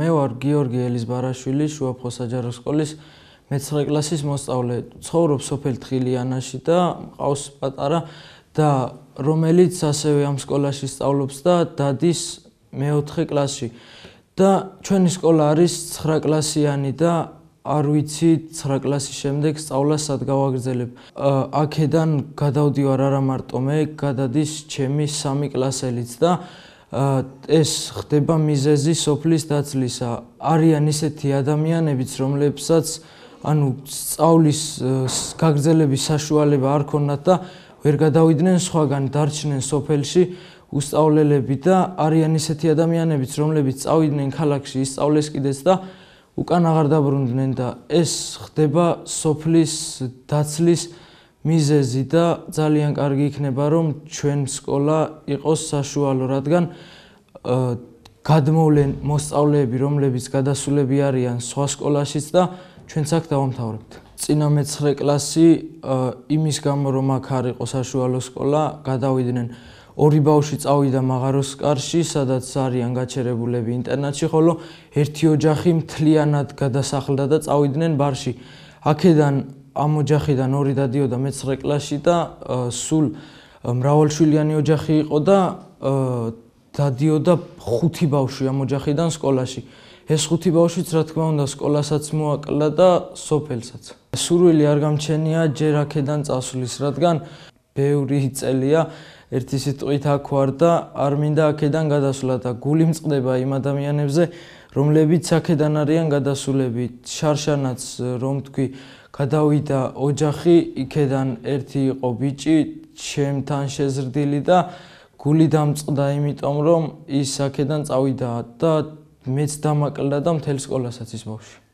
მე ვარ გიორგი ელისბარაშვილი შუაფხო საჯარო სკოლის მე-12 კლასის მოსწავლე. ცხოვრობ სოფელ თხილიანაში და მყავს პატარა და რომელიც ასევე ამ სკოლაში სწავლობს და დადის მე-4 კლასში. და ჩვენი სკოლა არის 9 კლასიანი და არ ვიცი 9 კლასის შემდეგ სწავლა სად გავაგრძელებ. აქედან გადავდივარ არა მარტო მე, გადადის ჩემი 3 კლასელიც და ეს ხდება მიზეზი სოფლის დაცლისა. არიან ისეთი ადამიანებიც, რომლებსაც ანუ სწავლის გაგრძელების საშუალება არ ქონათ და ვერ გადავიდნენ სხვაგან დარჩნენ სოფელში უსწავლელები და არიან ისეთი ადამიანებიც, რომლებიც წავიდნენ ქალაქში, ისწავლეს კიდეც და უკან აღარ დაბრუნდნენ და ეს ხდება სოფლის დაცლის მიზეზი და ძალიან კარგი იქნება რომ ჩვენ სკოლა იყოს საშუალო, რადგან გადმოვლენ მოსწავლეები, რომლებიც გადასულები არიან სხვა სკოლაშიც და ჩვენც აქ დავამთავრებთ. წინა მეცხრე კლასი იმის გამო რომ აქ არ იყო საშუალო სკოლა, გადავიდნენ ორი ბავში წავიდა მაღაროსკარში, სადაც არიან გაჩერებულები ინტერნატში, ხოლო ერთი ოჯახი მთლიანად გადასახლდა და წავიდნენ ბარში. აქედან ამ ოჯახიდან ორი დადიოდა მეცხრე კლასში და სულ მრავალშვილიანი ოჯახი იყო და დადიოდა ხუთი ბავშვი ამ ოჯახიდან სკოლაში. ეს ხუთი ბავშვიც რა თქმა უნდა სკოლასაც მოაკლდა და სოფელსაც. სურვილი არ გამჩენია ჯერ აქედან წასვლის, რადგან ბევრი წელია ერთი სიტყვით აქ ვარ და არ მინდა აქედან გადასვლა და გული მწყდება იმ ადამიანებზე, რომლებიც აქედან არიან გადასულები. შარშანაც რომ თქვი, გადავიდა ოჯახი, იქედან ერთი იყო ბიჭი, ჩემთან შეზრდილი და გული დამწყდა, იმიტომ რომ ის აქედან წავიდა და მეც დამაკლდა და მთელ სკოლასაც ის ბავშვი